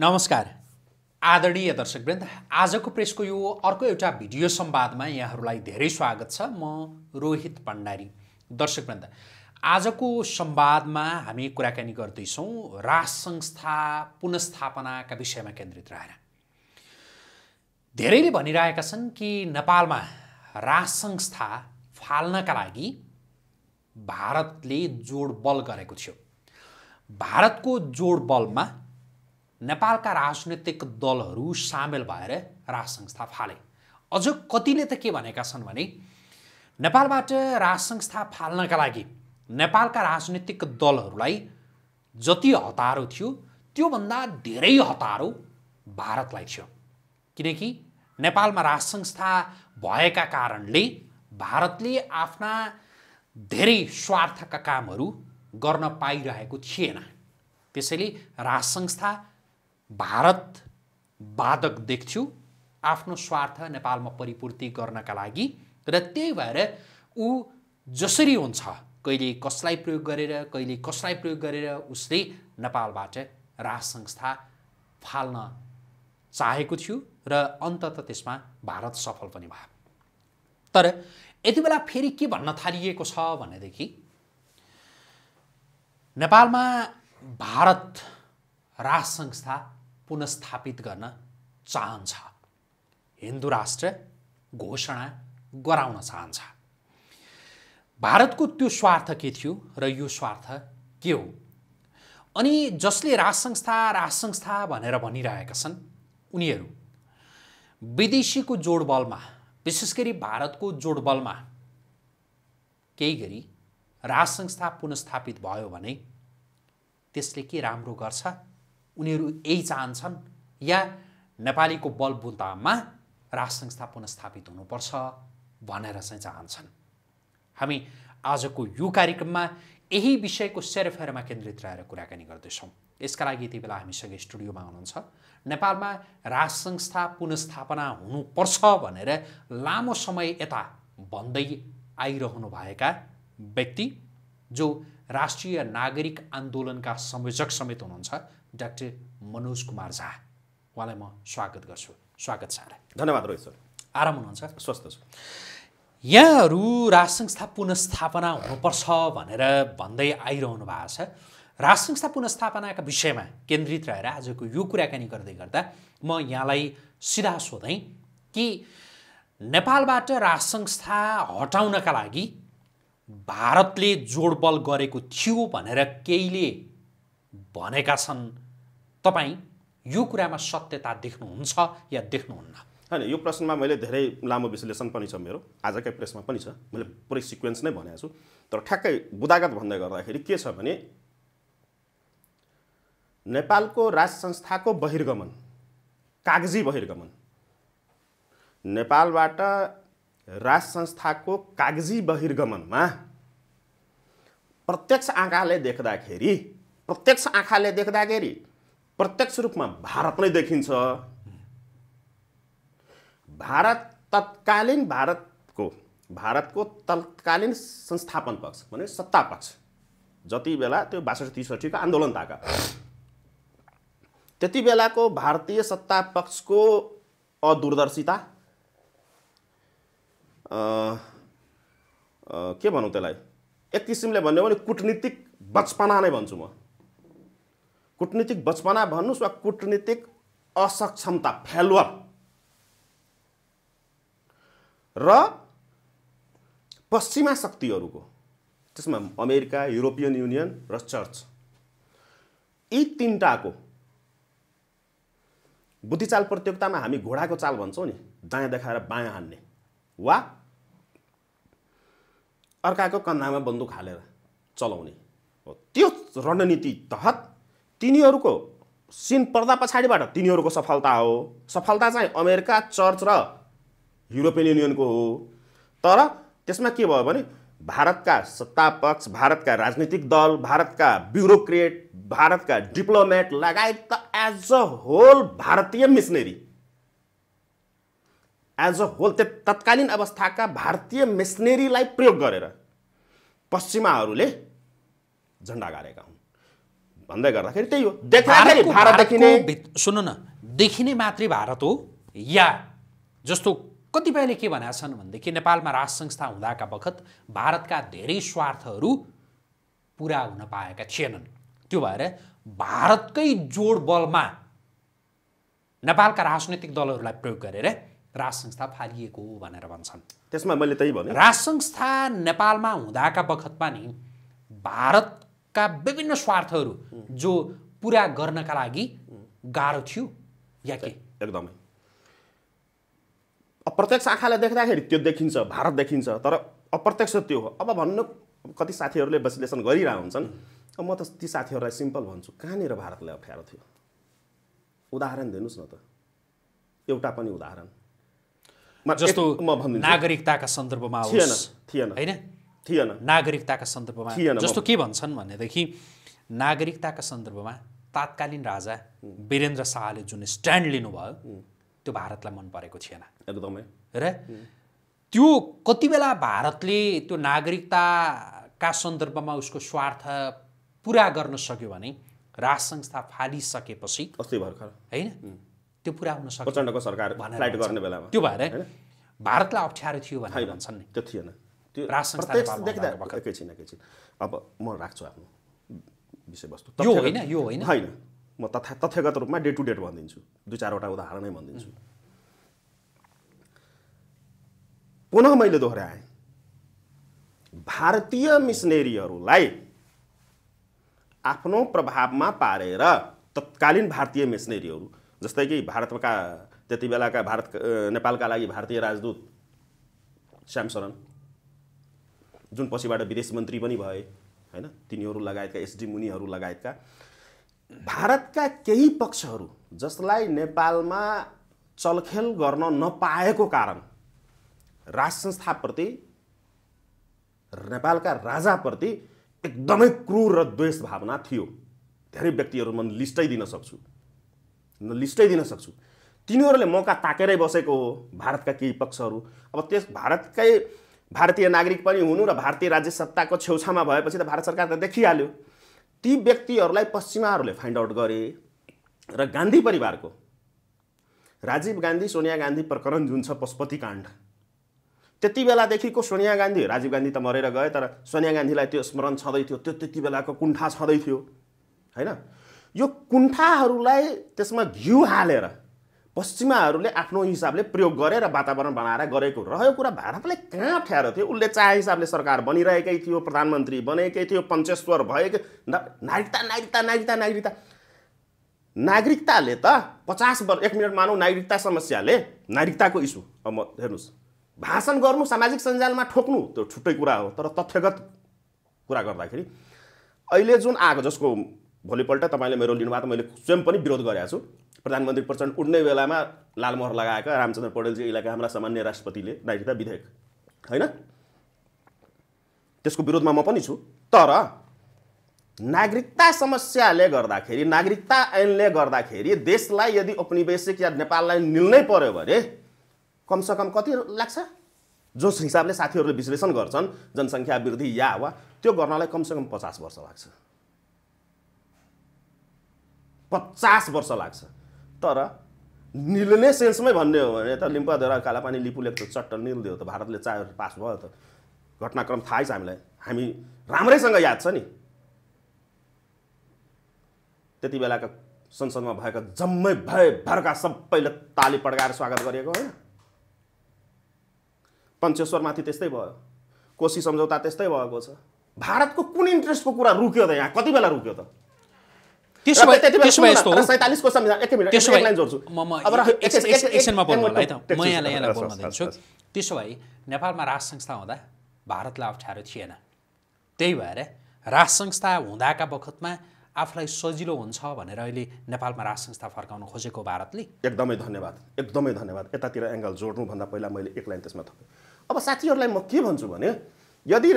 नमस्कार आदरणीय दर्शकवृन्द आजको प्रेसको यो अर्को एउटा भिडियो सम्वादमा यहाँहरूलाई धेरै स्वागत छ म रोहित पण्डारी दर्शकवृन्द आजको संवादमा हामी कुराकानी गर्दैछौँ राज संस्था पुनस्थापनाका विषयमा केन्द्रित रहेर धेरैले भनिरहेका छन् कि नेपालमा राज संस्था फाल्नका लागि भारतले जोड बल गरेको थियो भारतको जोडबलमा नेपालका राजनैतिक दलहरू सामेल भएर राज संस्था फाले अझ कतिले त के भनेका छन् भने नेपालबाट राज संस्था फाल्नका लागि नेपालका राजनैतिक दलहरूलाई जति हतारो थियो त्योभन्दा धेरै हतारो भारतलाई थियो किनकि नेपालमा राज संस्था भएका कारणले भारतले आफ्ना धेरै स्वार्थका कामहरू गर्न पाइरहेको थिएन त्यसैले राज संस्था भारत बाधक देख्थ्यो आफ्नो स्वार्थ नेपालमा परिपूर्ति गर्नका लागि र त्यही भएर ऊ जसरी हुन्छ कहिले कसलाई प्रयोग गरेर कहिले कसलाई प्रयोग गरेर उसले नेपालबाट राज संस्था फाल्न चाहेको थियो र अन्तत त्यसमा भारत सफल पनि भयो तर यति बेला फेरि के भन्न थालिएको छ भनेदेखि नेपालमा भारत राज संस्था पुनस्थापित गर्न चाहन्छ हिन्दू राष्ट्र घोषणा गराउन चाहन्छ भारतको त्यो स्वार्थ के थियो र यो स्वार्थ के हो अनि जसले राज संस्था राज संस्था भनेर भनिरहेका छन् उनीहरू विदेशीको जोडबलमा विशेष गरी भारतको जोडबलमा केही गरी राज संस्था पुनस्थापित भयो भने त्यसले के राम्रो गर्छ उनीहरू यही चाहन्छन् या नेपालीको बलबुतामा राज संस्था पुनस्थापित हुनुपर्छ भनेर चाहिँ चाहन्छन् हामी आजको यो कार्यक्रममा यही विषयको सेरफेरमा केन्द्रित रहेर कुराकानी गर्दैछौँ यसका लागि यति बेला हामीसँग स्टुडियोमा हुनुहुन्छ नेपालमा राज संस्था पुनस्थापना हुनुपर्छ भनेर लामो समय यता भन्दै आइरहनुभएका व्यक्ति जो राष्ट्रिय नागरिक आन्दोलनका संयोजक समेत हुनुहुन्छ डाक्टर मनोज कुमार झा उहाँलाई म स्वागत गर्छु स्वागत छ धन्यवाद रोहित सर आराम हुनुहुन्छ स्वस्थ छु यहाँहरू राज संस्था पुनस्थापना हुनुपर्छ भनेर भन्दै आइरहनु भएको छ राज संस्था पुनस्थापनाका विषयमा केन्द्रित रहेर आजको यो कुराकानी गर्दै गर्दा म यहाँलाई सिधा सोधेँ कि नेपालबाट राज संस्था हटाउनका लागि भारतले जोडबल गरेको थियो भनेर केहीले भनेका छन् तपाईँ यो कुरामा सत्यता देख्नुहुन्छ या देख्नुहुन्न होइन यो प्रश्नमा मैले धेरै लामो विश्लेषण पनि छ मेरो आजकै प्रेसमा पनि छ मैले पुरै सिक्वेन्स नै भनेको छु तर ठ्याक्कै बुदागत भन्दै गर्दाखेरि के छ भने नेपालको राज संस्थाको बहिर्गमन कागजी बहिर्गमन नेपालबाट राज संस्थाको कागजी बहिर्गमनमा प्रत्यक्ष आँखाले देख्दाखेरि प्रत्यक्ष आँखाले देख्दाखेरि प्रत्यक्ष रूपमा भारत नै देखिन्छ भारत तत्कालीन भारतको भारतको तत्कालीन संस्थापन पक्ष भने सत्ता पक्ष जति बेला त्यो बासठी त्रिसठीको आन्दोलन ताका त्यति बेलाको भारतीय सत्ता पक्षको अदूरदर्शिता के भनौँ त्यसलाई एक किसिमले भन्यो भने कुटनीतिक बचपना नै भन्छु म कुटनीतिक बचपना भन्नुहोस् वा कुटनीतिक असक्षमता फेलवर र पश्चिमा शक्तिहरूको त्यसमा अमेरिका युरोपियन युनियन र चर्च यी तिनवटाको बुद्धिचाल प्रतियोगितामा हामी घोडाको चाल भन्छौँ नि दायाँ देखाएर बायाँ हान्ने वा अर्काको कन्धामा बन्दुक हालेर चलाउने हो त्यो रणनीति तहत तिनीहरूको सिन पर्दा पछाडिबाट तिनीहरूको सफलता हो सफलता चाहिँ अमेरिका चर्च र युरोपियन युनियनको हो तर त्यसमा के भयो भने भारतका सत्ता पक्ष भारतका राजनीतिक दल भारतका ब्युरोक्रेट भारतका डिप्लोमेट लगायत त एज अ होल भारतीय मिसनेरी एज अ होल त्यो तत्कालीन अवस्थाका भारतीय मिसनेरीलाई प्रयोग गरेर पश्चिमाहरूले झन्डा गाडेका हुन् भन्दै गर्दाखेरि त्यही हो देखिने सुन्नु न देखिने मात्रै भारत हो या जस्तो कतिपयले के भनेका छन् भनेदेखि नेपालमा राष्ट्र संस्था हुँदाका बखत भारतका धेरै स्वार्थहरू पुरा हुन पाएका थिएनन् त्यो भएर भारतकै जोड बलमा नेपालका राजनैतिक दलहरूलाई प्रयोग गरेर राज संस्था फालिएको हो भनेर भन्छन् त्यसमा मैले त्यही भने राज संस्था नेपालमा हुँदाका बखतमा नि भारत का विभिन्न स्वार्थहरू जो पुरा गर्नका लागि गाह्रो थियो या के एकदमै अप्रत्यक्ष आँखाले देख्दाखेरि त्यो देखिन्छ भारत देखिन्छ तर अप्रत्यक्ष त्यो हो अब भन्नु कति साथीहरूले विश्लेषण गरिरहेको हुन्छन् म त ती साथीहरूलाई सिम्पल भन्छु कहाँनिर भारतलाई अप्ठ्यारो थियो उदाहरण दिनुहोस् न त एउटा पनि उदाहरण जस्तो म नागरिकताका सन्दर्भमा थिएन थिएन होइन थिएन नागरिकताका सन्दर्भमा थिएन जस्तो के भन्छन् भनेदेखि नागरिकताका सन्दर्भमा तात्कालीन राजा वीरेन्द्र शाहले जुन स्ट्यान्ड लिनुभयो त्यो भारतलाई मन परेको थिएन एकदमै र त्यो कति बेला भारतले त्यो नागरिकताका सन्दर्भमा उसको स्वार्थ पुरा गर्न सक्यो भने राज संस्था फालिसकेपछि अस्ति भर्खर होइन त्यो पुरा हुन सक्छ प्रचण्डको सरकार गर्ने बेलामा त्यो भएर भारतलाई अप्ठ्यारो थियो भनेर भन्छन् नि त्यो थिएन त्यो प्रत्यक्ष देख्दा एकैछिन एकैछिन अब म राख्छु आफ्नो विषयवस्तु यो होइन यो होइन म तथा तथ्यगत रूपमा डे टु डेट भनिदिन्छु दुई चारवटा उदाहरणै भनिदिन्छु पुनः मैले दोहोऱ्याएँ भारतीय मिसनेरीहरूलाई आफ्नो प्रभावमा पारेर तत्कालीन भारतीय मिसनेरीहरू जस्तै कि भारतका त्यति बेलाका भारत नेपालका लागि भारतीय राजदूत श्यामशरण जुन पछिबाट विदेश मन्त्री पनि भए होइन तिनीहरू लगायतका एसडी मुनिहरू लगायतका भारतका केही पक्षहरू जसलाई नेपालमा चलखेल गर्न नपाएको कारण राज संस्थाप्रति नेपालका राजाप्रति एकदमै क्रूर र द्वेष भावना थियो धेरै व्यक्तिहरू म लिस्टै दिन सक्छु लिस्टै दिन सक्छु तिनीहरूले मौका ताकेरै बसेको हो भारतका केही पक्षहरू अब त्यस भारतकै भारतीय नागरिक पनि हुनु र भारतीय राज्य सत्ताको छेउछाउमा भएपछि त भारत सरकार त देखिहाल्यो ती व्यक्तिहरूलाई पश्चिमाहरूले फाइन्ड आउट गरे र गान्धी परिवारको राजीव गान्धी सोनिया गान्धी प्रकरण जुन छ पशुपति काण्ड त्यति बेलादेखिको सोनिया गान्धी राजीव गान्धी त मरेर गए तर सोनिया गान्धीलाई त्यो स्मरण छँदै थियो त्यो त्यति बेलाको कुण्ठा छँदै थियो होइन यो कुण्ठाहरूलाई त्यसमा घिउ हालेर पश्चिमाहरूले आफ्नो हिसाबले प्रयोग गरेर वातावरण बनाएर गरेको रह्यो कुरा भारतले कहाँ अप्ठ्यारो थियो उसले चाहे हिसाबले सरकार बनिरहेकै थियो प्रधानमन्त्री बनेकै थियो पञ्चेश्वर भएकै नागरिकता नागरिकता नागरिकता नागरिकता नागरिकताले त पचास वर्ष एक मिनट मानौँ नागरिकता समस्याले नागरिकताको इस्यु अब म हेर्नुहोस् भाषण गर्नु सामाजिक सञ्जालमा ठोक्नु त्यो छुट्टै कुरा हो तर तथ्यगत कुरा गर्दाखेरि अहिले जुन आएको जसको भोलिपल्ट तपाईँले मेरो लिनुभएको मैले स्वयं पनि विरोध गरेको छु प्रधानमन्त्री प्रचण्ड उड्ने बेलामा लालमोहर लगाएका रामचन्द्र पौडेलजी इलाका हाम्रा सामान्य राष्ट्रपतिले नागरिकता विधेयक होइन त्यसको विरोधमा म पनि छु तर नागरिकता समस्याले गर्दाखेरि नागरिकता ऐनले गर्दाखेरि देशलाई यदि औपनिवेशिक या नेपाललाई मिल्नै पर्यो भने कमसेकम कति लाग्छ जस हिसाबले साथीहरूले विश्लेषण गर्छन् जनसङ्ख्या वृद्धि या वा त्यो गर्नलाई कमसेकम पचास वर्ष लाग्छ पचास वर्ष लाग्छ तर निल्ने सेन्समै भन्ने हो भने त लिम्पाधरा कालापानी लिपु लेख्थ्यो चट्ट निल्दियो त भारतले चा पास भयो त घटनाक्रम थाहै छ हामीलाई हामी राम्रैसँग याद छ नि त्यति बेलाका संसदमा भएका जम्मै भरका सबैले ताली पड्काएर स्वागत गरिएको होइन पञ्चेश्वरमाथि त्यस्तै भयो कोशी सम्झौता त्यस्तै भएको छ भारतको कुन इन्ट्रेस्टको कुरा रुक्यो त यहाँ कति बेला रुक्यो त त्यसो भए यस्तो एकछिनमा बोल्नु होला त म यहाँलाई यहाँलाई बोल्न दिन्छु त्यसो नेपालमा राज संस्था हुँदा भारतलाई अप्ठ्यारो थिएन त्यही भएर राज संस्था हुँदाका बखतमा आफूलाई सजिलो हुन्छ भनेर अहिले नेपालमा राज संस्था फर्काउन खोजेको भारतले एकदमै धन्यवाद एकदमै धन्यवाद यतातिर एङ्गल जोड्नुभन्दा पहिला मैले एक लाइन त्यसमा थपेँ अब साथीहरूलाई म के भन्छु भने यदि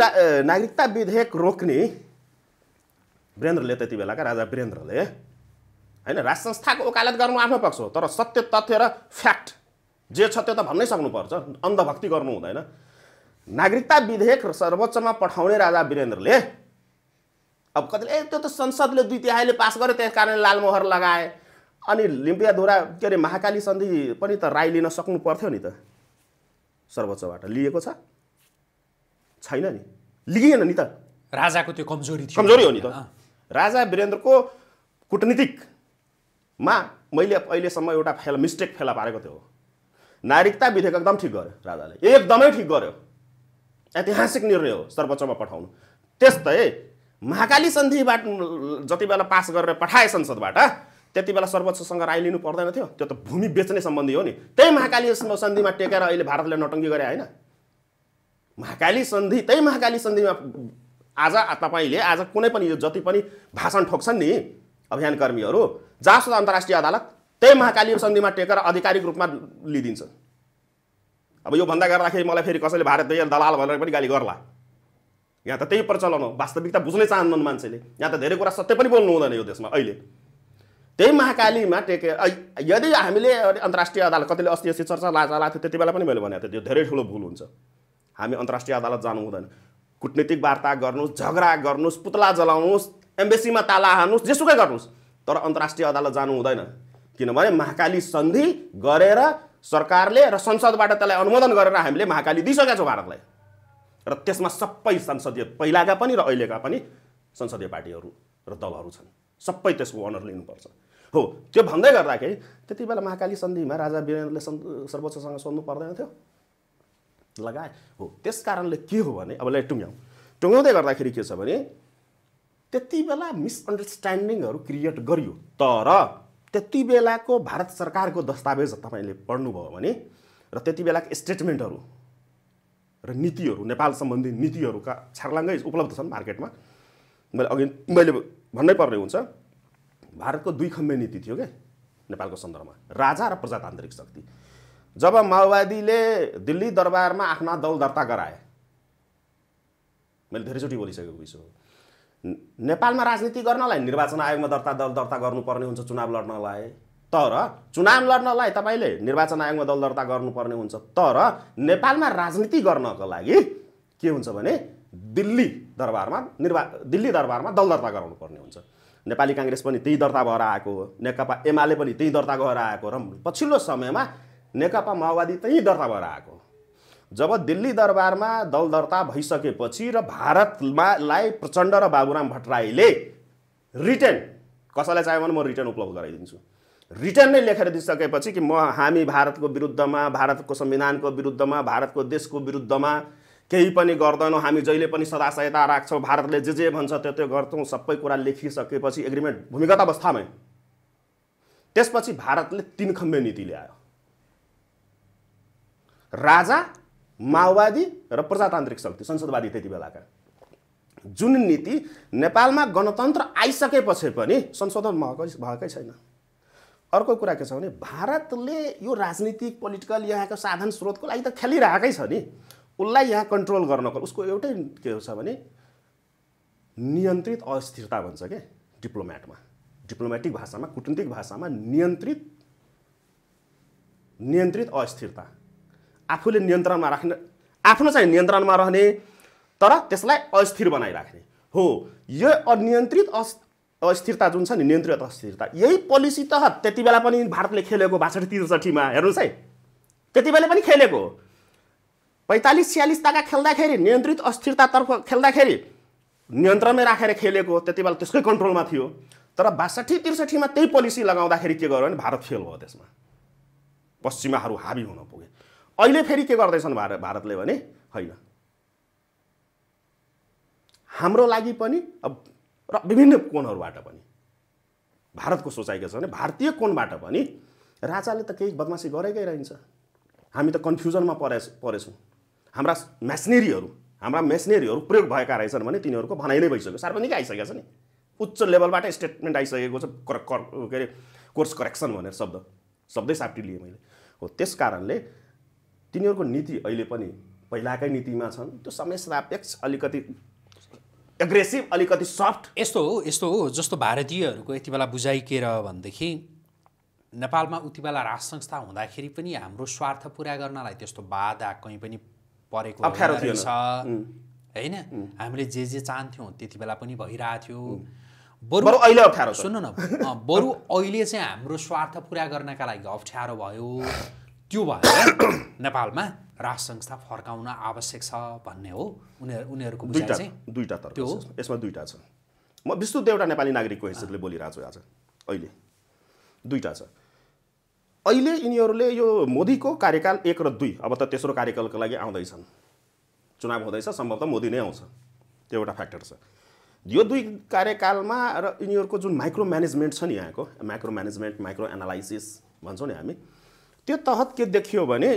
नागरिकता विधेयक रोक्ने वीरेन्द्रले त्यति बेलाका राजा वीरेन्द्रले होइन राज संस्थाको ओकालत गर्नु आफ्नो पक्ष हो तर सत्य तथ्य र फ्याक्ट जे छ त्यो त भन्नै सक्नुपर्छ अन्धभक्ति गर्नु हुँदैन नागरिकता विधेयक सर्वोच्चमा पठाउने राजा वीरेन्द्रले अब कतिले ए त्यो त संसदले दुई तिहाईले पास गर्यो त्यस कारणले लालमोहर लगाए अनि लिम्पियाधुरा के अरे महाकाली सन्धि पनि त राई लिन सक्नु पर्थ्यो नि त सर्वोच्चबाट लिएको छ छैन नि लिइएन नि त राजाको त्यो कमजोरी कमजोरी हो नि त राजा वीरेन्द्रको कुटनीतिकमा मैले अहिलेसम्म एउटा फेला मिस्टेक फेला पारेको थियो नागरिकता विधेयक एकदम ठिक गर्यो राजाले एकदमै ठिक गर्यो ऐतिहासिक निर्णय हो सर्वोच्चमा पठाउनु त्यस्तै महाकाली सन्धिबाट जति बेला पास गरेर पठाए संसदबाट त्यति बेला सर्वोच्चसँग राय लिनु पर्दैन थियो त्यो त भूमि बेच्ने सम्बन्धी हो नि त्यही महाकाली सन्धिमा टेकेर अहिले भारतले नटङ्गी गरे होइन महाकाली सन्धि त्यही महाकाली सन्धिमा आज तपाईँले आज कुनै पनि यो जति पनि भाषण ठोक्छन् नि अभियानकर्मीहरू जहाँसुद अन्तर्राष्ट्रिय अदालत त्यही महाकालीको सन्धिमा टेकेर आधिकारिक रूपमा लिइदिन्छन् अब यो भन्दा गर्दाखेरि मलाई फेरि कसैले भारत दलाल भनेर पनि गाली गर्ला यहाँ त त्यही प्रचलन हो वास्तविकता बुझ्नै चाहन्नन् मान्छेले यहाँ त धेरै कुरा सत्य पनि बोल्नु हुँदैन यो देशमा अहिले त्यही महाकालीमा टेके यदि हामीले अन्तर्राष्ट्रिय अदालत कतिले अस्ति अस्ति चर्चा लाजा लाग्थ्यो त्यति बेला पनि मैले भनेको थिएँ त्यो धेरै ठुलो भुल हुन्छ हामी अन्तर्राष्ट्रिय अदालत जानु हुँदैन कुटनीतिक वार्ता गर्नुहोस् झगडा गर्नुहोस् पुतला जलाउनुहोस् एम्बेसीमा ताला हान्नुहोस् जेसुकै गर्नुहोस् तर अन्तर्राष्ट्रिय अदालत जानु हुँदैन किनभने महाकाली सन्धि गरेर सरकारले र संसदबाट त्यसलाई अनुमोदन गरेर हामीले महाकाली दिइसकेका छौँ भारतलाई र त्यसमा सबै संसदीय पहिलाका पनि र अहिलेका पनि संसदीय पार्टीहरू र दलहरू छन् सबै त्यसको अनर लिनुपर्छ हो त्यो भन्दै गर्दाखेरि त्यति बेला महाकाली सन्धिमा राजा वीरेन्द्रले सर्वोच्चसँग सोध्नु पर्दैन थियो लगाए हो त्यस कारणले के हो भने अब ल्याइ टुङ्ग्याउँ टुङ्गाउँदै गर्दाखेरि के छ भने त्यति बेला मिसअन्डरस्ट्यान्डिङहरू क्रिएट गरियो तर त्यति बेलाको भारत सरकारको दस्तावेज तपाईँले पढ्नुभयो भने र त्यति बेलाको स्टेटमेन्टहरू र नीतिहरू नेपाल सम्बन्धी नीतिहरूका छर्लाङ्गै उपलब्ध छन् मार्केटमा मैले अघि मैले भन्नै पर्ने हुन्छ भारतको दुई खम्बे नीति थियो क्या नेपालको सन्दर्भमा राजा र प्रजातान्त्रिक शक्ति जब माओवादीले दिल्ली दरबारमा आफ्ना दल दर्ता गराए मैले धेरैचोटि बोलिसकेको विषय हो नेपालमा राजनीति गर्नलाई निर्वाचन आयोगमा दर्ता दल दर्ता गर्नुपर्ने हुन्छ चुनाव लड्नलाई तर चुनाव लड्नलाई तपाईँले निर्वाचन आयोगमा दल दर्ता गर्नुपर्ने हुन्छ तर नेपालमा राजनीति गर्नको लागि के हुन्छ भने दिल्ली दरबारमा निर्वा दिल्ली दरबारमा दल दर्ता गराउनु पर्ने हुन्छ नेपाली काङ्ग्रेस पनि त्यही दर्ता भएर आएको हो नेकपा एमाले पनि त्यही दर्ता गएर आएको र पछिल्लो समयमा नेकपा माओवादी त्यहीँ दर्ता भएर आएको जब दिल्ली दरबारमा दल दर्ता भइसकेपछि र भारतमा लाई प्रचण्ड र बाबुराम भट्टराईले रिटर्न कसैलाई चाहियो भने म रिटर्न उपलब्ध गराइदिन्छु रिटर्न नै लेखेर दिइसकेपछि कि म हामी भारतको विरुद्धमा भारतको संविधानको विरुद्धमा भारतको देशको विरुद्धमा केही पनि गर्दैनौँ हामी जहिले पनि सदा सहायता राख्छौँ भारतले जे जे भन्छ त्यो त्यो गर्छौँ सबै कुरा लेखिसकेपछि एग्रिमेन्ट भूमिगत अवस्थामै त्यसपछि भारतले तिन खम्बे नीति ल्यायो राजा माओवादी र प्रजातान्त्रिक शक्ति संसदवादी त्यति बेलाका जुन नीति नेपालमा गणतन्त्र आइसकेपछि पनि संशोधन भएकै भएकै छैन अर्को कुरा के छ भने भारतले यो राजनीतिक पोलिटिकल यहाँको साधन स्रोतको लागि त खेलिरहेकै छ नि उसलाई यहाँ कन्ट्रोल गर्नको उसको एउटै के छ भने नियन्त्रित अस्थिरता भन्छ क्या डिप्लोमेटमा डिप्लोमेटिक भाषामा कुटनीतिक भाषामा नियन्त्रित नियन्त्रित अस्थिरता आफूले नियन्त्रणमा राख्ने आफ्नो चाहिँ नियन्त्रणमा रहने तर त्यसलाई अस्थिर बनाइराख्ने हो यो अनियन्त्रित अस् अस्थिरता जुन छ नि नियन्त्रित अस्थिरता यही पोलिसी त त्यति बेला पनि भारतले खेलेको बासठी त्रिसठीमा हेर्नुहोस् है त्यति बेला पनि खेलेको पैँतालिस छ्यालिस ताका खेल्दाखेरि नियन्त्रित अस्थिरतातर्फ खेल्दाखेरि नियन्त्रणमै राखेर खेलेको त्यति बेला त्यसकै कन्ट्रोलमा थियो तर बासठी त्रिसठीमा त्यही पोलिसी लगाउँदाखेरि के गर्यो भने भारत फेल भयो त्यसमा पश्चिमाहरू हाबी हुन पुगे अहिले फेरि के गर्दैछन् भार भारतले भने होइन हाम्रो लागि पनि अब र विभिन्न कोणहरूबाट पनि भारतको सोचाइ के छ भने भारतीय कोणबाट पनि राजाले त केही बदमासी गरेकै रहन्छ हामी त कन्फ्युजनमा परे परेछौँ हाम्रा मेसिनेरीहरू हाम्रा मेसिनेरीहरू प्रयोग भएका रहेछन् भने तिनीहरूको भनाइ नै भइसक्यो सार्वजनिक आइसकेको छ नि उच्च लेभलबाट स्टेटमेन्ट आइसकेको छ कर के अरे कोर्स करेक्सन भनेर शब्द शब्दै साप्टी लिएँ मैले हो त्यस कारणले तिनीहरूको नीति अहिले पनि पहिलाकै नीतिमा छन् त्यो समय सापेक्ष अलिकति एग्रेसिभ अलिकति सफ्ट यस्तो हो यस्तो हो जस्तो भारतीयहरूको यति बेला बुझाइ के रह भनेदेखि नेपालमा उति बेला राष्ट्र संस्था हुँदाखेरि पनि हाम्रो स्वार्थ पुरा गर्नलाई त्यस्तो बाधा कहीँ पनि परेको छ होइन हामीले जे जे चाहन्थ्यौँ त्यति बेला पनि भइरहेको थियो बरु अहिले अप्ठ्यारो सुन्नु न बरु अहिले चाहिँ हाम्रो स्वार्थ पुरा गर्नका लागि अप्ठ्यारो भयो त्यो भएर नेपालमा राष्ट्र संस्था फर्काउन आवश्यक छ भन्ने हो उनीहरू उनीहरूको दुईवटा दुईवटा तर्क त्यो यसमा दुईवटा छ म विस्तृत एउटा नेपाली नागरिकको हैसियतले बोलिरहेको छु आज अहिले दुईवटा छ अहिले यिनीहरूले यो मोदीको कार्यकाल एक र दुई अब त तेस्रो कार्यकालको लागि आउँदैछन् चुनाव हुँदैछ सम्भवतः मोदी नै आउँछ त्यो एउटा फ्याक्टर छ यो दुई कार्यकालमा र यिनीहरूको जुन माइक्रो म्यानेजमेन्ट छ नि यहाँको माइक्रो म्यानेजमेन्ट माइक्रो एनालाइसिस भन्छौँ नि हामी त्यो तहत के देखियो भने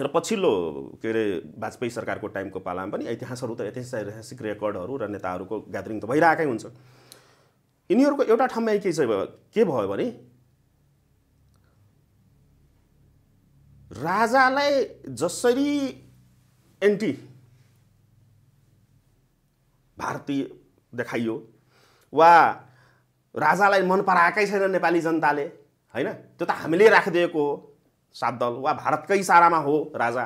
र पछिल्लो के अरे वाजपेयी सरकारको टाइमको पालामा पनि इतिहासहरू त ऐतिहासिक रेकर्डहरू र नेताहरूको ग्यादरिङ त भइरहेकै हुन्छ यिनीहरूको एउटा ठाउँमा के छ के भयो भने राजालाई जसरी एन्टी भारतीय देखाइयो वा राजालाई मन पराएकै छैन नेपाली जनताले होइन त्यो त हामीले राखिदिएको हो सात दल वा भारतकै सारामा हो राजा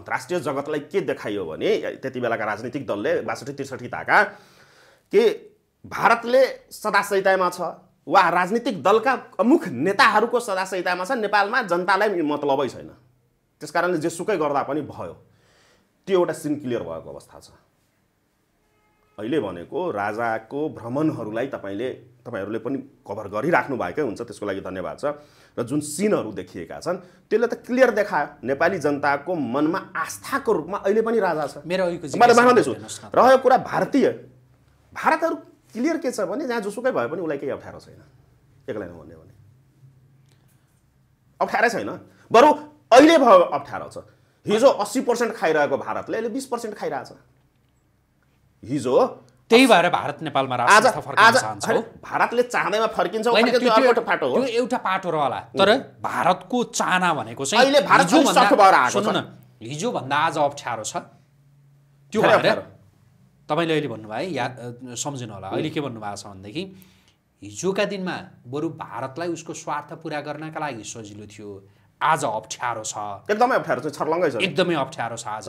अन्तर्राष्ट्रिय जगतलाई के देखाइयो भने त्यति बेलाका राजनीतिक दलले बासठी त्रिसठी ताका के भारतले सदासहितामा छ वा राजनीतिक दलका प्रमुख नेताहरूको सदासहितामा छ नेपालमा जनतालाई मतलबै छैन त्यस कारणले जेसुकै गर्दा पनि भयो त्यो एउटा सिन क्लियर भएको अवस्था छ अहिले भनेको राजाको भ्रमणहरूलाई तपाईँले तपाईँहरूले पनि कभर गरिराख्नु भएकै हुन्छ त्यसको लागि धन्यवाद छ र जुन सिनहरू देखिएका छन् त्यसले त क्लियर देखायो नेपाली जनताको मनमा आस्थाको रूपमा अहिले पनि राजा छ मेरो रह्यो कुरा भारतीय भारतहरू क्लियर के छ भने जहाँ जोसुकै भए पनि उसलाई केही अप्ठ्यारो छैन एक्लै भन्यो भने अप्ठ्यारै छैन बरु अहिले भयो अप्ठ्यारो छ हिजो अस्सी पर्सेन्ट खाइरहेको भारतले अहिले बिस पर्सेन्ट खाइरहेछ हिजो त्यही भएर भारत नेपालमा भारतले चाहँदैमा फर्किन्छ त्यो एउटा पाटो रहला तर भारतको चाहना भनेको चाहिँ हिजोभन्दा आज अप्ठ्यारो छ त्यो भएर तपाईँले अहिले भन्नुभयो याद सम्झिनु होला अहिले के भन्नुभएको छ भनेदेखि हिजोका दिनमा बरु भारतलाई उसको स्वार्थ पुरा गर्नका लागि सजिलो थियो आज अप्ठ्यारो छ एकदमै अप्ठ्यारो छ छर्लङ्गै छ एकदमै अप्ठ्यारो छ आज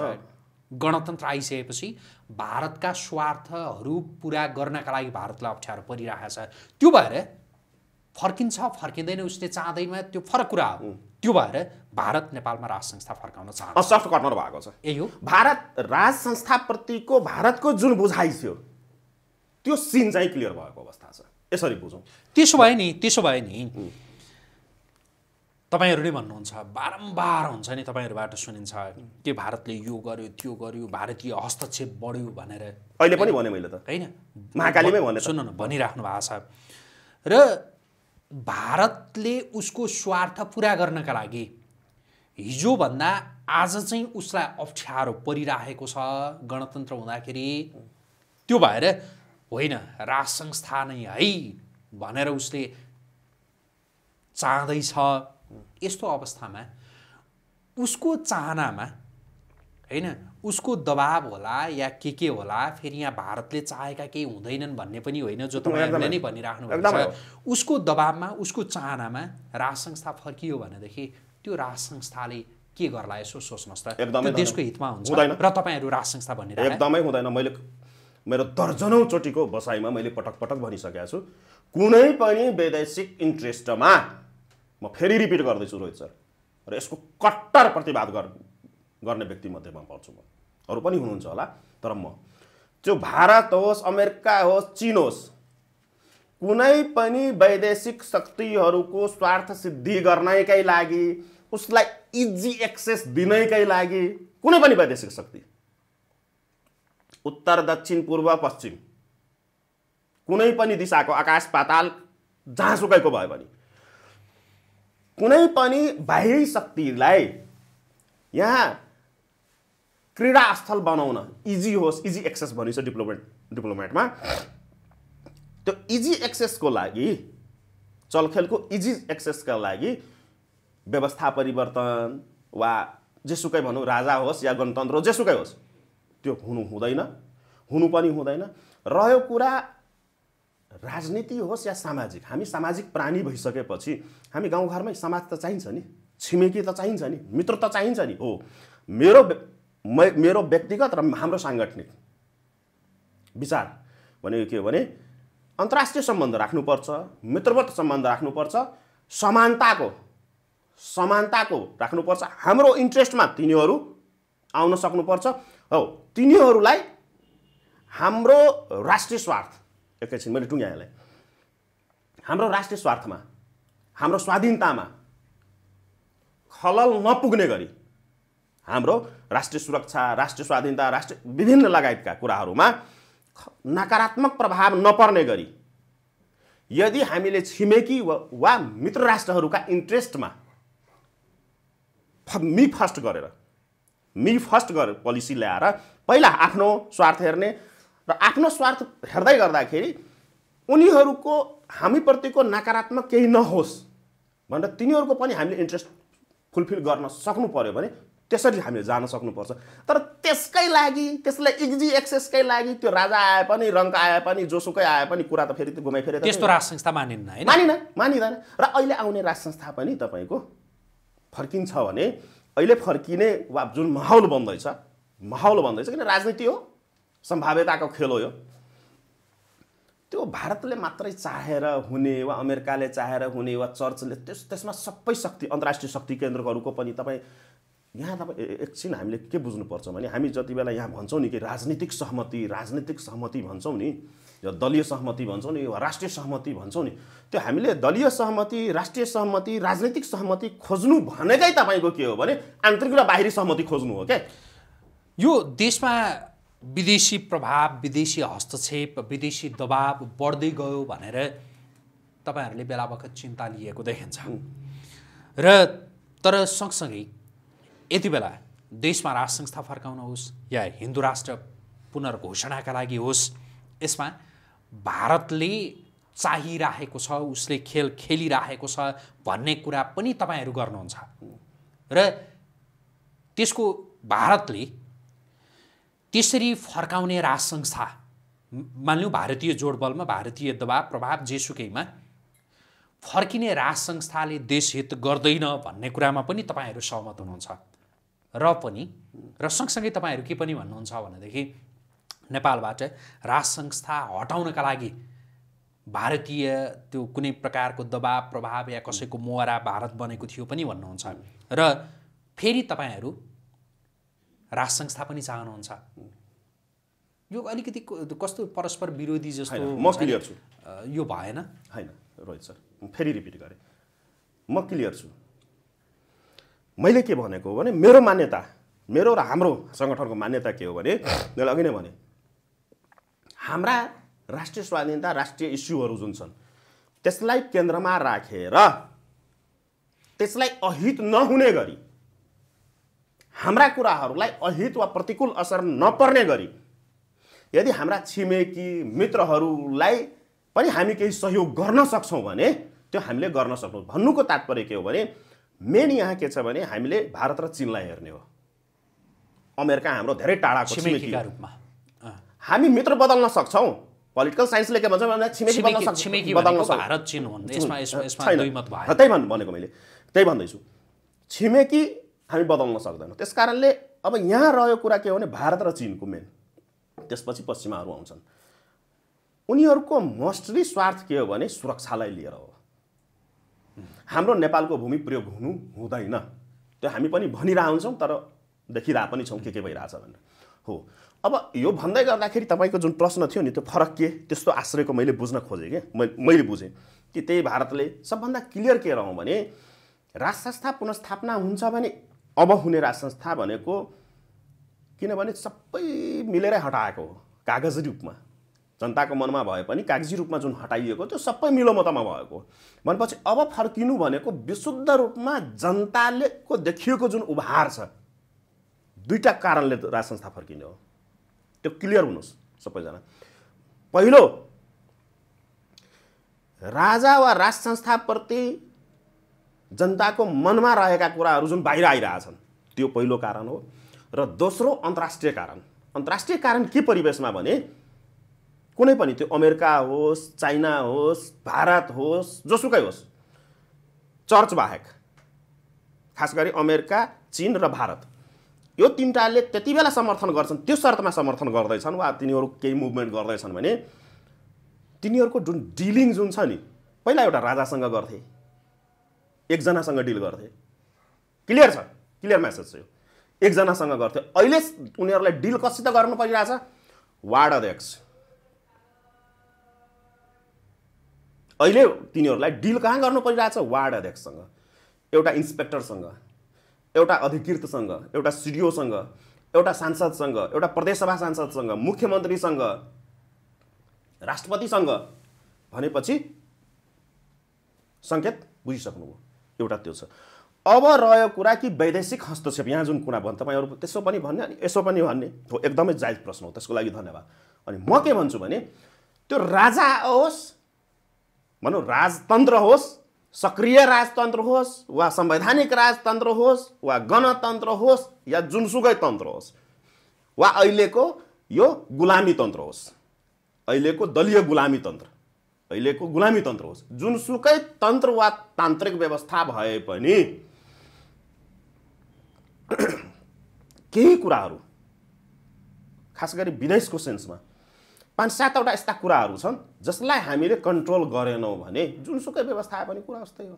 गणतन्त्र आइसकेपछि भारतका स्वार्थहरू पुरा गर्नका लागि भारतलाई अप्ठ्यारो परिरहेको छ त्यो भएर फर्किन्छ फर्किँदैन उसले चाहँदैमा त्यो फरक कुरा हो त्यो भएर भारत नेपालमा राज संस्था फर्काउन चाहन्छ कर्नर भएको छ यही हो भारत राज संस्थाप्रतिको भारतको जुन बुझाइ थियो त्यो सिन चाहिँ क्लियर भएको अवस्था छ यसरी बुझौँ त्यसो भए नि त्यसो भए नि तपाईँहरू नै भन्नुहुन्छ बारम्बार हुन्छ नि तपाईँहरूबाट सुनिन्छ के भारतले यो गर्यो त्यो गर्यो भारतीय हस्तक्षेप बढ्यो भनेर अहिले पनि भने मैले त होइन महाकालीमै भने सुन्नु न भनिराख्नु भएको छ र भारतले उसको स्वार्थ पुरा गर्नका लागि हिजोभन्दा आज चाहिँ उसलाई अप्ठ्यारो परिरहेको छ गणतन्त्र हुँदाखेरि त्यो भएर होइन राज संस्था नै है भनेर उसले चाहँदैछ यस्तो अवस्थामा उसको चाहनामा होइन उसको दबाब होला या के के होला फेरि यहाँ भारतले चाहेका केही हुँदैनन् भन्ने पनि होइन जो तपाईँहरूले नै भनिराख्नु उसको दबाबमा उसको चाहनामा राज संस्था फर्कियो भनेदेखि त्यो राज संस्थाले के गर्ला यसो सोच्नुहोस् त देशको हितमा हुन्छ र तपाईँहरू राज संस्था भन्ने एकदमै हुँदैन मैले मेरो दर्जनौचोटिको बसाइमा मैले पटक पटक भनिसकेको छु कुनै पनि वैदेशिक इन्ट्रेस्टमा म फेरि रिपिट गर्दैछु रोहित सर र यसको कट्टर प्रतिवाद गर्ने व्यक्ति मध्येमा पर्छु म अरू पनि हुनुहुन्छ होला तर म त्यो भारत होस् अमेरिका होस् चिन होस् कुनै पनि वैदेशिक शक्तिहरूको स्वार्थ सिद्धि गर्नैकै लागि उसलाई इजी एक्सेस दिनैकै लागि कुनै पनि वैदेशिक शक्ति उत्तर दक्षिण पूर्व पश्चिम कुनै पनि दिशाको आकाश पाताल जहाँसुकैको भयो भने कुनै पनि बाह्य शक्तिलाई यहाँ क्रीडास्थल बनाउन इजी होस् इजी एक्सेस भनिन्छ डिप्लोमेट डिप्लोमेटमा त्यो इजी एक्सेसको लागि चलखेलको इजी एक्सेसका लागि व्यवस्था परिवर्तन वा जेसुकै भनौँ राजा होस् या गणतन्त्र जेसुकै होस् त्यो हुनु हुँदैन हुनु पनि हुँदैन रह्यो कुरा राजनीति होस् या सामाजिक हामी सामाजिक प्राणी भइसकेपछि हामी गाउँघरमै समाज त चाहिन्छ नि छिमेकी त चाहिन्छ नि मित्र त चाहिन्छ नि हो मेरो मेरो व्यक्तिगत र हाम्रो साङ्गठनिक विचार भनेको के हो भने अन्तर्राष्ट्रिय सम्बन्ध राख्नुपर्छ मित्रवत सम्बन्ध राख्नुपर्छ समानताको समानताको राख्नुपर्छ हाम्रो इन्ट्रेस्टमा तिनीहरू आउन सक्नुपर्छ हो तिनीहरूलाई हाम्रो राष्ट्रिय स्वार्थ एकैछिन मैले टुङ्ग्याँ हाम्रो राष्ट्रिय स्वार्थमा हाम्रो स्वाधीनतामा खलल नपुग्ने गरी हाम्रो राष्ट्रिय सुरक्षा राष्ट्रिय स्वाधीनता राष्ट्रिय विभिन्न लगायतका कुराहरूमा नकारात्मक प्रभाव नपर्ने गरी यदि हामीले छिमेकी वा वा मित्र राष्ट्रहरूका इन्ट्रेस्टमा मि फर्स्ट गरेर मि फर्स्ट गरेर पोलिसी ल्याएर पहिला आफ्नो स्वार्थ हेर्ने र आफ्नो स्वार्थ हेर्दै गर्दाखेरि उनीहरूको हामीप्रतिको नकारात्मक केही नहोस् भनेर तिनीहरूको पनि हामीले इन्ट्रेस्ट फुलफिल गर्न सक्नु पऱ्यो भने त्यसरी हामीले जान सक्नुपर्छ तर त्यसकै लागि त्यसलाई इग्जी एक्सेसकै लागि त्यो राजा आए पनि रङ्क आए पनि जोसुकै आए पनि कुरा त फेरि घुमाइ फेरि त्यस्तो राज संस्था मानिन्न मानिन मानिँदैन र अहिले आउने राज संस्था पनि तपाईँको फर्किन्छ भने अहिले फर्किने वा जुन माहौल बन्दैछ माहौल बन्दैछ किन राजनीति हो सम्भाव्यताको खेल हो यो त्यो भारतले मात्रै चाहेर हुने वा अमेरिकाले चाहेर हुने वा चर्चले त्यस त्यसमा सबै शक्ति अन्तर्राष्ट्रिय शक्ति केन्द्रहरूको पनि तपाईँ यहाँ तपाईँ एकछिन हामीले के बुझ्नुपर्छ भने हामी जति बेला यहाँ भन्छौँ नि कि राजनीतिक सहमति राजनीतिक सहमति भन्छौँ नि यो दलीय सहमति भन्छौँ नि वा राष्ट्रिय सहमति भन्छौँ नि त्यो हामीले दलीय सहमति राष्ट्रिय सहमति राजनीतिक सहमति खोज्नु भनेकै तपाईँको के हो भने आन्तरिक र बाहिरी सहमति खोज्नु हो क्या यो देशमा विदेशी प्रभाव विदेशी हस्तक्षेप विदेशी दबाव बढ्दै गयो भनेर तपाईँहरूले बेला बखत चिन्ता लिएको देखिन्छ र तर सँगसँगै यति बेला देशमा राष्ट्र संस्था फर्काउन होस् या हिन्दू राष्ट्र पुनर्घोषणाका लागि होस् यसमा भारतले चाहिराखेको छ उसले खेल खेलिराखेको छ भन्ने कुरा पनि तपाईँहरू गर्नुहुन्छ र त्यसको भारतले त्यसरी फर्काउने राज संस्था भारतीय जोडबलमा भारतीय दबाब प्रभाव जेसुकैमा फर्किने राज संस्थाले देशहित गर्दैन भन्ने कुरामा पनि तपाईँहरू सहमत हुनुहुन्छ र पनि र सँगसँगै तपाईँहरू के पनि भन्नुहुन्छ भनेदेखि नेपालबाट राज संस्था हटाउनका लागि भारतीय त्यो कुनै प्रकारको दबाब प्रभाव या कसैको मोहरा भारत बनेको थियो पनि भन्नुहुन्छ र फेरि तपाईँहरू राज संस्था पनि चाहनुहुन्छ यो अलिकति कस्तो परस्पर विरोधी जस्तो म क्लियर छु यो भएन होइन रोहित सर फेरि रिपिट गरेँ म क्लियर छु मैले के भनेको भने मेरो मान्यता मेरो र हाम्रो सङ्गठनको मान्यता के हो भने मैले अघि नै भने हाम्रा राष्ट्रिय स्वाधीनता राष्ट्रिय इस्युहरू जुन छन् त्यसलाई केन्द्रमा राखेर त्यसलाई अहित नहुने गरी हाम्रा कुराहरूलाई अहित वा प्रतिकूल असर नपर्ने गरी यदि हाम्रा छिमेकी मित्रहरूलाई पनि हामी केही सहयोग गर्न सक्छौँ भने त्यो हामीले गर्न सक्छौँ भन्नुको तात्पर्य के हो भने मेन यहाँ के छ भने हामीले भारत र चिनलाई हेर्ने हो अमेरिका हाम्रो धेरै टाढा छिमेकीका रूपमा हामी मित्र बदल्न सक्छौँ पोलिटिकल साइन्सले के भन्छ भने छिमेकी बदल्न छिमेकी बदल्न भारत चिन त्यही भन्नु भनेको मैले त्यही भन्दैछु छिमेकी हामी बदल्न सक्दैनौँ त्यस कारणले अब यहाँ रह्यो कुरा के हो भने भारत र चिनको मेन त्यसपछि पश्चिमाहरू आउँछन् उनीहरूको मोस्टली स्वार्थ के हो भने सुरक्षालाई लिएर हो हाम्रो नेपालको भूमि प्रयोग हुनु हुँदैन त्यो हामी पनि भनिरहन्छौँ तर देखिरह पनि छौँ के के भइरहेछ भनेर हो अब यो भन्दै गर्दाखेरि तपाईँको जुन प्रश्न थियो नि त्यो फरक के त्यस्तो आश्रयको मैले बुझ्न खोजेँ क्या मैले बुझेँ कि त्यही भारतले सबभन्दा क्लियर के रहँ भने राजसंस्था पुनस्थापना हुन्छ भने अब हुने संस्था भनेको किनभने सबै मिलेरै हटाएको हो कागजी रूपमा जनताको मनमा भए पनि कागजी रूपमा जुन हटाइएको त्यो सबै मिलोमतमा भएको भनेपछि अब फर्किनु भनेको विशुद्ध रूपमा जनताले को देखिएको जुन उभार छ दुईवटा कारणले राज संस्था फर्किने हो त्यो क्लियर हुनुहोस् सबैजना पहिलो राजा वा राज संस्थाप्रति जनताको मनमा रहेका कुराहरू जुन बाहिर आइरहेछन् त्यो पहिलो कारण हो र दोस्रो अन्तर्राष्ट्रिय कारण अन्तर्राष्ट्रिय कारण के परिवेशमा भने कुनै पनि त्यो अमेरिका होस् चाइना होस् भारत होस् जोसुकै होस् चर्च बाहेक खास गरी अमेरिका चिन र भारत यो तिनवटाले त्यति बेला समर्थन गर्छन् त्यो शर्तमा समर्थन गर्दैछन् वा तिनीहरू केही मुभमेन्ट गर्दैछन् भने तिनीहरूको जुन डिलिङ जुन छ नि पहिला एउटा राजासँग गर्थे एकजनासँग डिल गर्थे क्लियर छ क्लियर म्यासेज छ यो एकजनासँग गर्थे अहिले उनीहरूलाई डिल कसित गर्नु परिरहेछ वार्ड अध्यक्ष अहिले तिनीहरूलाई डिल कहाँ गर्नु परिरहेछ वार्ड अध्यक्षसँग एउटा इन्सपेक्टरसँग एउटा अधिकृतसँग एउटा सिडिओसँग एउटा सांसदसँग एउटा प्रदेशसभा सांसदसँग मुख्यमन्त्रीसँग राष्ट्रपतिसँग भनेपछि सङ्केत बुझिसक्नुभयो एउटा त्यो छ अब रह्यो कुरा कि वैदेशिक हस्तक्षेप यहाँ जुन कुरा भन्नु तपाईँहरू त्यसो पनि भन्ने अनि यसो पनि भन्ने हो एकदमै जायज प्रश्न हो त्यसको लागि धन्यवाद अनि म के भन्छु भने त्यो राजा होस् भनौँ राजतन्त्र होस् सक्रिय राजतन्त्र होस् वा संवैधानिक राजतन्त्र होस् वा गणतन्त्र होस् या जुनसुकै तन्त्र होस् वा अहिलेको यो गुलामी तन्त्र होस् अहिलेको दलीय गुलामी तन्त्र अहिलेको गुलामी तन्त्र होस् जुनसुकै तन्त्र वा तान्त्रिक व्यवस्था भए पनि केही कुराहरू खास गरी विदेशको सेन्समा पाँच सातवटा यस्ता कुराहरू छन् जसलाई हामीले कन्ट्रोल गरेनौँ भने जुनसुकै व्यवस्था पनि भने कुरा जस्तै हो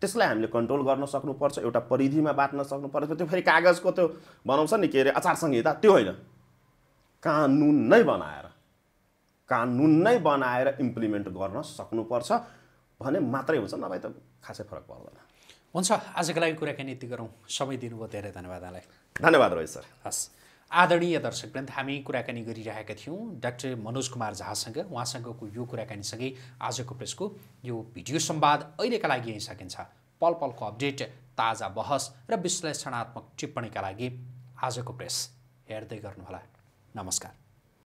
त्यसलाई हामीले कन्ट्रोल गर्न सक्नुपर्छ एउटा परिधिमा बाँच्न सक्नुपर्छ त्यो फेरि कागजको त्यो बनाउँछ नि के अरे आचार संहिता त्यो होइन कानुन नै बनाएर कानुन नै बनाएर इम्प्लिमेन्ट गर्न सक्नुपर्छ भने मात्रै हुन्छ नभए त खासै फरक पर्दैन हुन्छ आजको लागि कुराकानी यति गरौँ समय दिनुभयो धेरै धन्यवाद यहाँलाई धन्यवाद रोहित सर हस् आदरणीय दर्शक दर्शकवृन्द हामी कुराकानी गरिरहेका थियौँ डाक्टर मनोज कुमार झासँग उहाँसँगको यो कुराकानीसँगै आजको प्रेसको यो भिडियो सम्वाद अहिलेका लागि यहीँ सकिन्छ पल पलको अपडेट ताजा बहस र विश्लेषणात्मक टिप्पणीका लागि आजको प्रेस हेर्दै गर्नुहोला नमस्कार